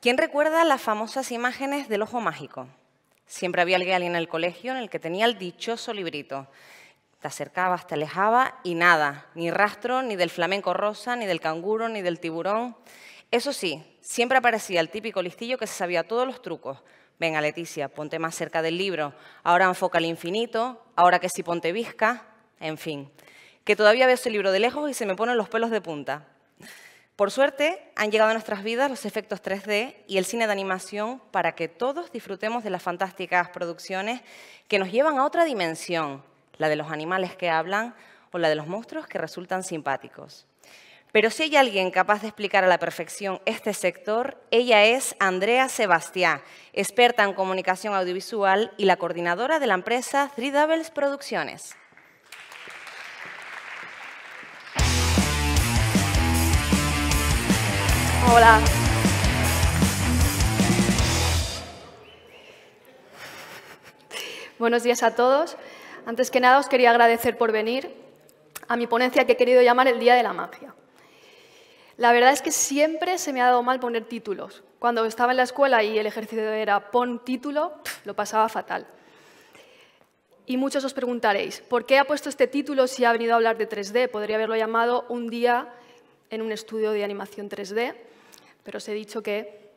¿Quién recuerda las famosas imágenes del ojo mágico? Siempre había alguien en el colegio en el que tenía el dichoso librito. Te acercabas, te alejabas y nada, ni rastro, ni del flamenco rosa, ni del canguro, ni del tiburón. Eso sí, siempre aparecía el típico listillo que se sabía todos los trucos. Venga, Leticia, ponte más cerca del libro. Ahora enfoca al infinito, ahora que si ponte visca, en fin. Que todavía veo ese libro de lejos y se me ponen los pelos de punta. Por suerte, han llegado a nuestras vidas los efectos 3D y el cine de animación para que todos disfrutemos de las fantásticas producciones que nos llevan a otra dimensión, la de los animales que hablan o la de los monstruos que resultan simpáticos. Pero si hay alguien capaz de explicar a la perfección este sector, ella es Andrea Sebastián, experta en comunicación audiovisual y la coordinadora de la empresa Three Doubles Producciones. Hola. Buenos días a todos. Antes que nada os quería agradecer por venir a mi ponencia que he querido llamar el Día de la Magia. La verdad es que siempre se me ha dado mal poner títulos. Cuando estaba en la escuela y el ejercicio era pon título, lo pasaba fatal. Y muchos os preguntaréis, ¿por qué ha puesto este título si ha venido a hablar de 3D? Podría haberlo llamado Un día en un estudio de animación 3D pero os he dicho que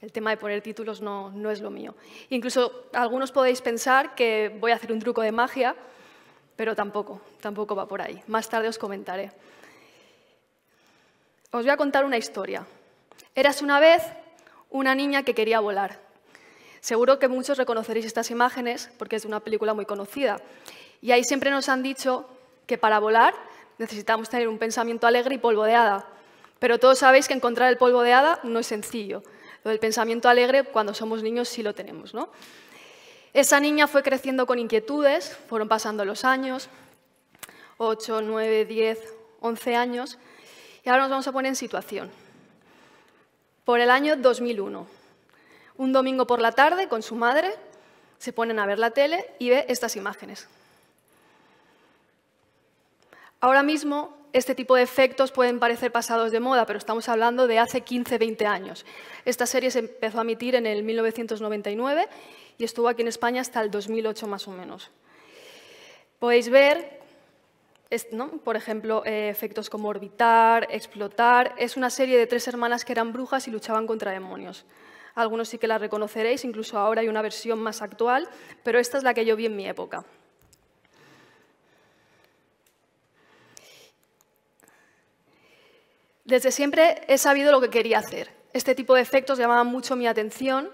el tema de poner títulos no, es lo mío. Incluso algunos podéis pensar que voy a hacer un truco de magia, pero tampoco, tampoco va por ahí. Más tarde os comentaré. Os voy a contar una historia. Eras una vez una niña que quería volar. Seguro que muchos reconoceréis estas imágenes porque es una película muy conocida. Y ahí siempre nos han dicho que para volar necesitamos tener un pensamiento alegre y polvodeada. Pero todos sabéis que encontrar el polvo de hada no es sencillo. Lo pensamiento alegre, cuando somos niños, sí lo tenemos. ¿no? Esa niña fue creciendo con inquietudes, fueron pasando los años, 8, 9, 10, 11 años, y ahora nos vamos a poner en situación. Por el año 2001, un domingo por la tarde, con su madre, se ponen a ver la tele y ve estas imágenes. Ahora mismo este tipo de efectos pueden parecer pasados de moda, pero estamos hablando de hace 15-20 años. Esta serie se empezó a emitir en el 1999 y estuvo aquí en España hasta el 2008 más o menos. Podéis ver, por ejemplo, eh, efectos como orbitar, explotar. Es una serie de tres hermanas que eran brujas y luchaban contra demonios. Algunos sí que la reconoceréis, incluso ahora hay una versión más actual, pero esta es la que yo vi en mi época. Desde siempre he sabido lo que quería hacer. Este tipo de efectos llamaban mucho mi atención,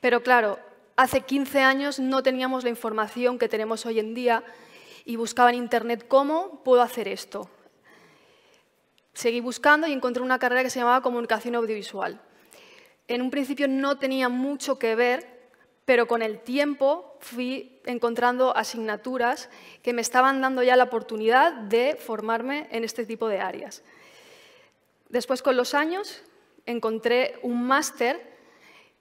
pero claro, hace 15 años no teníamos la información que tenemos hoy en día y buscaba en Internet cómo puedo hacer esto. Seguí buscando y encontré una carrera que se llamaba Comunicación Audiovisual. En un principio no tenía mucho que ver, pero con el tiempo fui encontrando asignaturas que me estaban dando ya la oportunidad de formarme en este tipo de áreas. Después, con los años, encontré un máster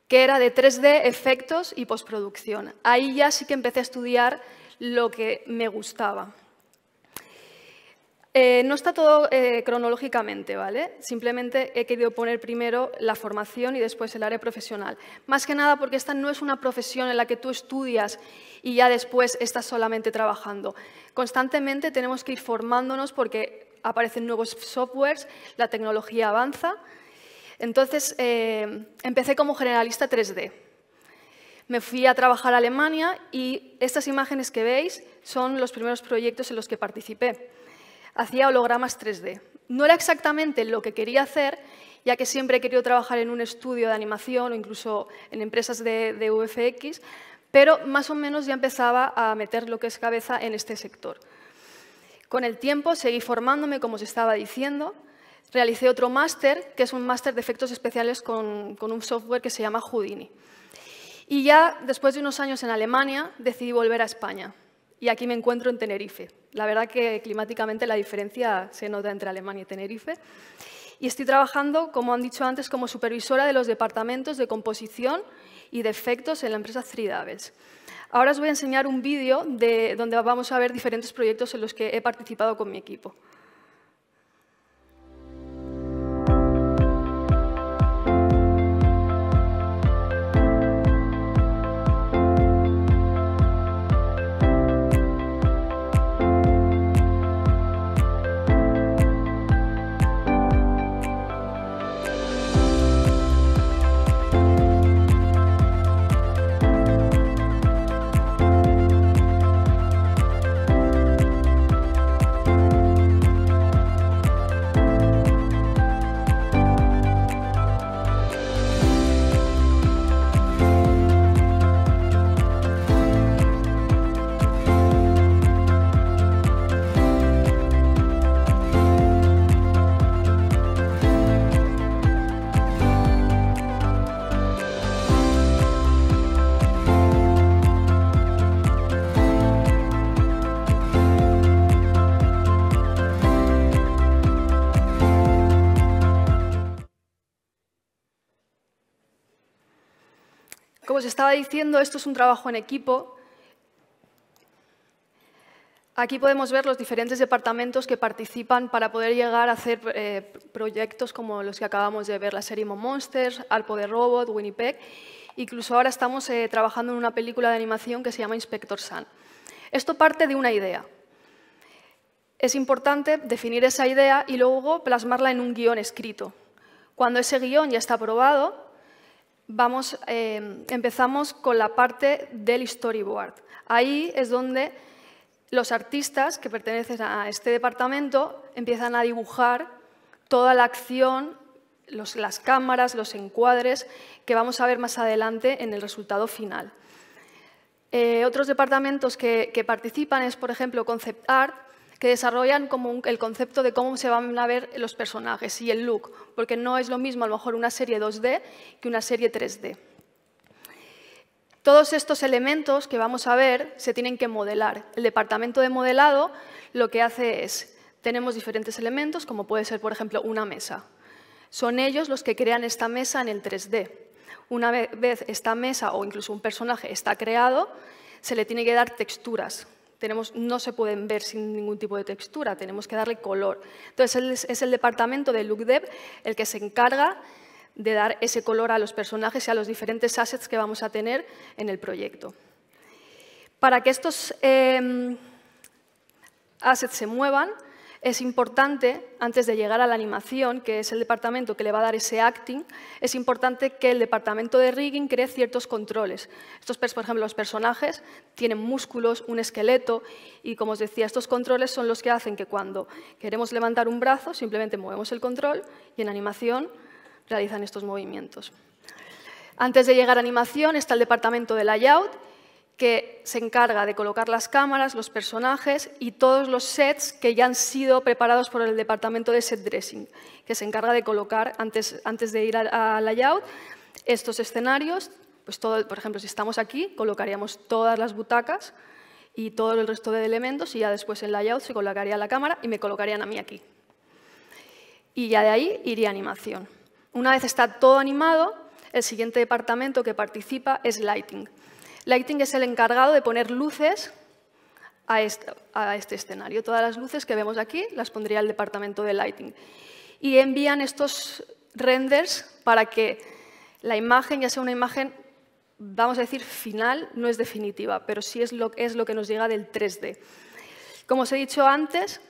que era de 3D, efectos y postproducción. Ahí ya sí que empecé a estudiar lo que me gustaba. Eh, no está todo eh, cronológicamente, ¿vale? Simplemente he querido poner primero la formación y después el área profesional. Más que nada porque esta no es una profesión en la que tú estudias y ya después estás solamente trabajando. Constantemente tenemos que ir formándonos porque aparecen nuevos softwares, la tecnología avanza. Entonces, eh, empecé como generalista 3D. Me fui a trabajar a Alemania y estas imágenes que veis son los primeros proyectos en los que participé. Hacía hologramas 3D. No era exactamente lo que quería hacer, ya que siempre he querido trabajar en un estudio de animación o incluso en empresas de, de VFX, pero más o menos ya empezaba a meter lo que es cabeza en este sector. Con el tiempo seguí formándome, como se estaba diciendo. Realicé otro máster, que es un máster de efectos especiales con, un software que se llama Houdini. Y ya después de unos años en Alemania decidí volver a España. Y aquí me encuentro en Tenerife. La verdad que climáticamente la diferencia se nota entre Alemania y Tenerife. Y estoy trabajando, como han dicho antes, como supervisora de los departamentos de composición y de efectos en la empresa 3 Ahora os voy a enseñar un vídeo donde vamos a ver diferentes proyectos en los que he participado con mi equipo. estaba diciendo, esto es un trabajo en equipo. Aquí podemos ver los diferentes departamentos que participan para poder llegar a hacer eh, proyectos como los que acabamos de ver, la serie Mo Monsters, Alpo de Robot, Winnipeg. Incluso ahora estamos eh, trabajando en una película de animación que se llama Inspector Sun. Esto parte de una idea. Es importante definir esa idea y luego plasmarla en un guión escrito. Cuando ese guión ya está aprobado, vamos, eh, empezamos con la parte del storyboard. Ahí es donde los artistas que pertenecen a este departamento empiezan a dibujar toda la acción, las cámaras, los encuadres, que vamos a ver más adelante en el resultado final. Eh, otros departamentos que, que participan es, por ejemplo, Concept Art, que desarrollan el concepto de cómo se van a ver los personajes y el look, porque no es lo mismo a lo mejor una serie 2D que una serie 3D. Todos estos elementos que vamos a ver se tienen que modelar. El departamento de modelado lo que hace es, tenemos diferentes elementos, como puede ser, por ejemplo, una mesa. Son ellos los que crean esta mesa en el 3D. Una vez esta mesa o incluso un personaje está creado, se le tiene que dar texturas, no se pueden ver sin ningún tipo de textura, tenemos que darle color. Entonces es el departamento de LookDev el que se encarga de dar ese color a los personajes y a los diferentes assets que vamos a tener en el proyecto. Para que estos em, assets se muevan, es importante, antes de llegar a la animación, que es el departamento que le va a dar ese acting, es importante que el departamento de rigging cree ciertos controles. Estos, por ejemplo, los personajes tienen músculos, un esqueleto y, como os decía, estos controles son los que hacen que cuando queremos levantar un brazo, simplemente movemos el control y en animación realizan estos movimientos. Antes de llegar a animación está el departamento de layout que se encarga de colocar las cámaras, los personajes y todos los sets que ya han sido preparados por el departamento de set dressing, que se encarga de colocar antes, de ir al layout estos escenarios. Pues todo, por ejemplo, si estamos aquí, colocaríamos todas las butacas y todo el resto de elementos y ya después en layout se colocaría la cámara y me colocarían a mí aquí. Y ya de ahí iría animación. Una vez está todo animado, el siguiente departamento que participa es lighting Lighting es el encargado de poner luces a este, escenario. Todas las luces que vemos aquí las pondría el departamento de lighting. Y envían estos renders para que la imagen ya sea una imagen, vamos a decir, final, no es definitiva, pero sí es lo, es lo que nos llega del 3D. Como os he dicho antes,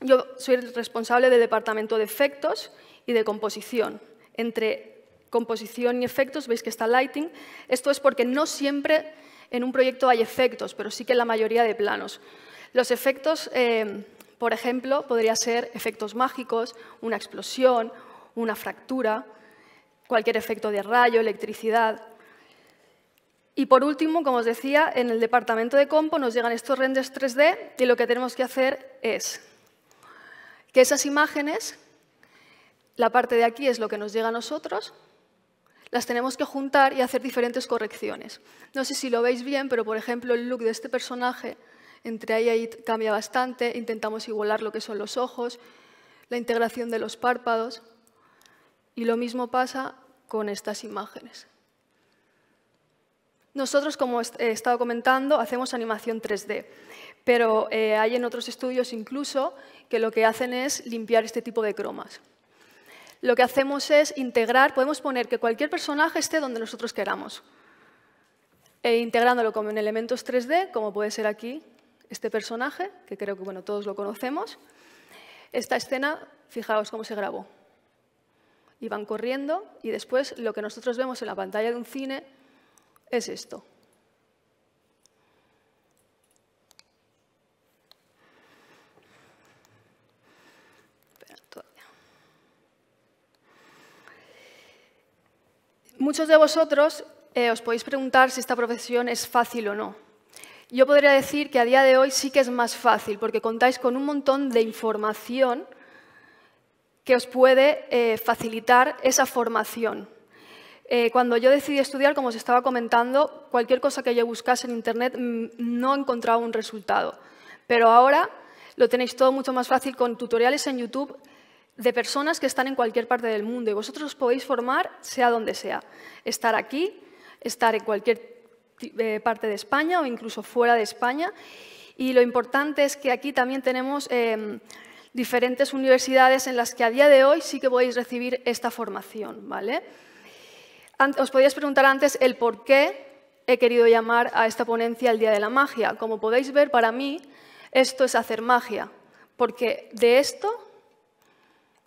yo soy el responsable del departamento de efectos y de composición. Entre composición y efectos, veis que está lighting. Esto es porque no siempre en un proyecto hay efectos, pero sí que en la mayoría de planos. Los efectos, eh, por ejemplo, podría ser efectos mágicos, una explosión, una fractura, cualquier efecto de rayo, electricidad. Y por último, como os decía, en el departamento de compo nos llegan estos renders 3D y lo que tenemos que hacer es que esas imágenes, la parte de aquí es lo que nos llega a nosotros, las tenemos que juntar y hacer diferentes correcciones. No sé si lo veis bien, pero por ejemplo el look de este personaje, entre ahí ahí cambia bastante, intentamos igualar lo que son los ojos, la integración de los párpados, y lo mismo pasa con estas imágenes. Nosotros, como he estado comentando, hacemos animación 3D, pero eh, hay en otros estudios incluso que lo que hacen es limpiar este tipo de cromas lo que hacemos es integrar, podemos poner que cualquier personaje esté donde nosotros queramos, e integrándolo como en elementos 3D, como puede ser aquí este personaje, que creo que bueno, todos lo conocemos. Esta escena, fijaos cómo se grabó. Iban corriendo y después lo que nosotros vemos en la pantalla de un cine es esto. Muchos de vosotros eh, os podéis preguntar si esta profesión es fácil o no. Yo podría decir que a día de hoy sí que es más fácil porque contáis con un montón de información que os puede eh, facilitar esa formación. Eh, cuando yo decidí estudiar, como os estaba comentando, cualquier cosa que yo buscase en Internet mm, no encontraba un resultado. Pero ahora lo tenéis todo mucho más fácil con tutoriales en YouTube de personas que están en cualquier parte del mundo y vosotros os podéis formar sea donde sea. Estar aquí, estar en cualquier eh, parte de España o incluso fuera de España. Y lo importante es que aquí también tenemos em, diferentes universidades en las que a día de hoy sí que podéis recibir esta formación. ¿vale? Os podíais preguntar antes el por qué he querido llamar a esta ponencia el Día de la Magia. Como podéis ver, para mí esto es hacer magia, porque de esto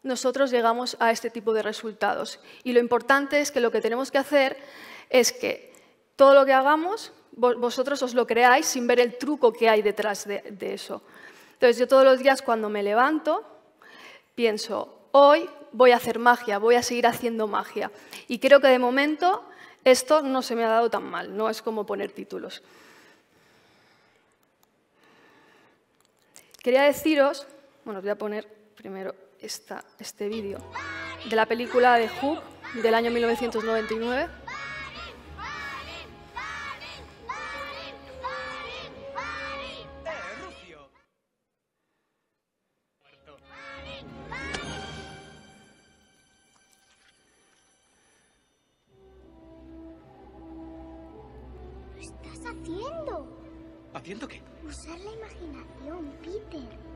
nosotros llegamos a este tipo de resultados. Y lo importante es que lo que tenemos que hacer es que todo lo que hagamos, vosotros os lo creáis sin ver el truco que hay detrás de, eso. Entonces yo todos los días cuando me levanto, pienso, hoy voy a hacer magia, voy a seguir haciendo magia. Y creo que de momento esto no se me ha dado tan mal, no es como poner títulos. Quería deciros, bueno, os voy a poner primero esta, este vídeo de la película de Hook del año 1999. ¿Qué estás haciendo? ¿Haciendo qué? Usar la imaginación, Peter.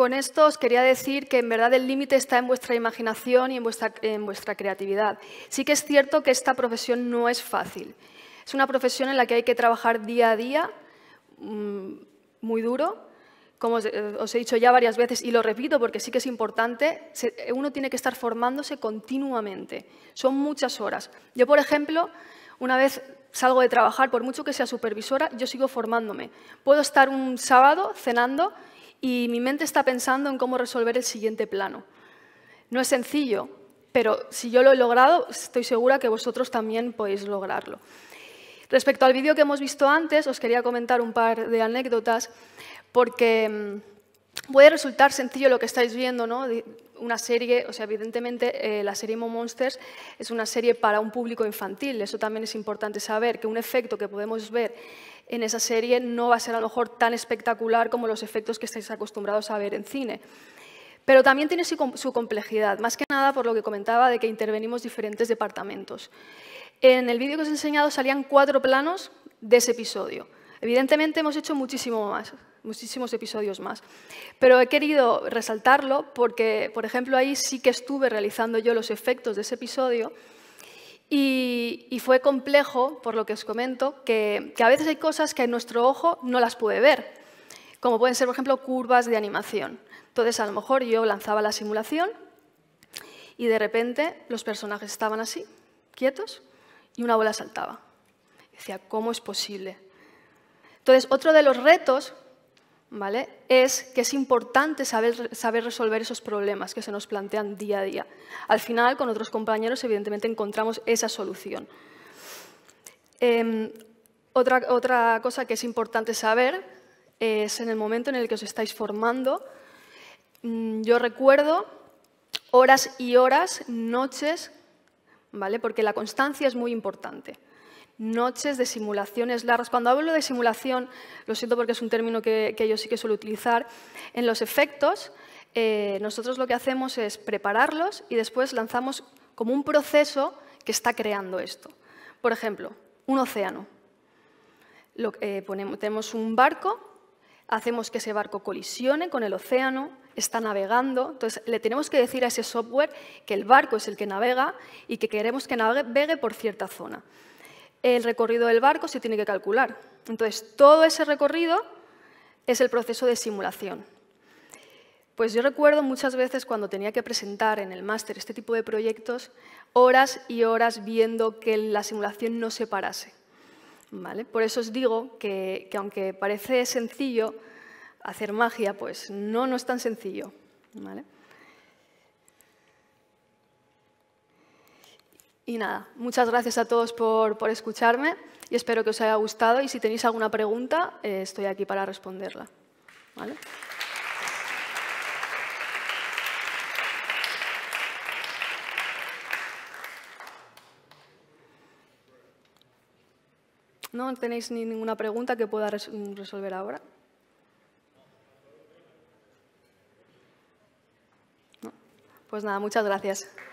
Con esto os quería decir que en verdad el límite está en vuestra imaginación y en vuestra, en vuestra creatividad. Sí que es cierto que esta profesión no es fácil. Es una profesión en la que hay que trabajar día a día, mm, muy duro, como eh, os he dicho ya varias veces y lo repito porque sí que es importante, uno tiene que estar formándose continuamente. Son muchas horas. Yo, por ejemplo, una vez salgo de trabajar, por mucho que sea supervisora, yo sigo formándome. Puedo estar un sábado cenando y mi mente está pensando en cómo resolver el siguiente plano. No es sencillo, pero si yo lo he logrado, estoy segura que vosotros también podéis lograrlo. Respecto al vídeo que hemos visto antes, os quería comentar un par de anécdotas, porque mm, puede resultar sencillo lo que estáis viendo, ¿no? una serie, o sea, evidentemente eh, la serie Mo Monsters es una serie para un público infantil, eso también es importante saber, que un efecto que podemos ver en esa serie no va a ser a lo mejor tan espectacular como los efectos que estáis acostumbrados a ver en cine. Pero también tiene su complejidad, más que nada por lo que comentaba de que intervenimos diferentes departamentos. En el vídeo que os he enseñado salían cuatro planos de ese episodio. Evidentemente hemos hecho muchísimo más, muchísimos episodios más. Pero he querido resaltarlo porque, por ejemplo, ahí sí que estuve realizando yo los efectos de ese episodio y, fue complejo, por lo que os comento, que, que, a veces hay cosas que nuestro ojo no las puede ver, como pueden ser, por ejemplo, curvas de animación. Entonces, a lo mejor yo lanzaba la simulación y de repente los personajes estaban así, quietos, y una bola saltaba. Decía, ¿cómo es posible? Entonces, otro de los retos es que es importante saber, resolver esos problemas que se nos plantean día a día. Al final, con otros compañeros, evidentemente, encontramos esa solución. Em, otra, cosa que es importante saber es en el momento en el que os estáis formando. Mm, yo recuerdo horas y horas, noches, porque la constancia es muy importante noches de simulaciones largas. Cuando hablo de simulación, lo siento porque es un término que, yo sí que suelo utilizar, en los efectos eh, nosotros lo que hacemos es prepararlos y después lanzamos como un proceso que está creando esto. Por ejemplo, un océano. Eh, tenemos un barco, hacemos que ese barco colisione con el océano, está navegando. Entonces, le tenemos que decir a ese software que el barco es el que navega y que queremos que navegue por cierta zona el recorrido del barco se tiene que calcular. Entonces, todo ese recorrido es el proceso de simulación. Pues yo recuerdo muchas veces cuando tenía que presentar en el máster este tipo de proyectos, horas y horas viendo que la simulación no se parase. ¿Vale? Por eso os digo que, aunque parece sencillo hacer magia, pues no, no es tan sencillo. ¿Vale? Y nada, muchas gracias a todos por, escucharme y espero que os haya gustado y si tenéis alguna pregunta, eh, estoy aquí para responderla. ¿No tenéis ninguna pregunta que pueda mm, resolver ahora? Pues nada, muchas gracias.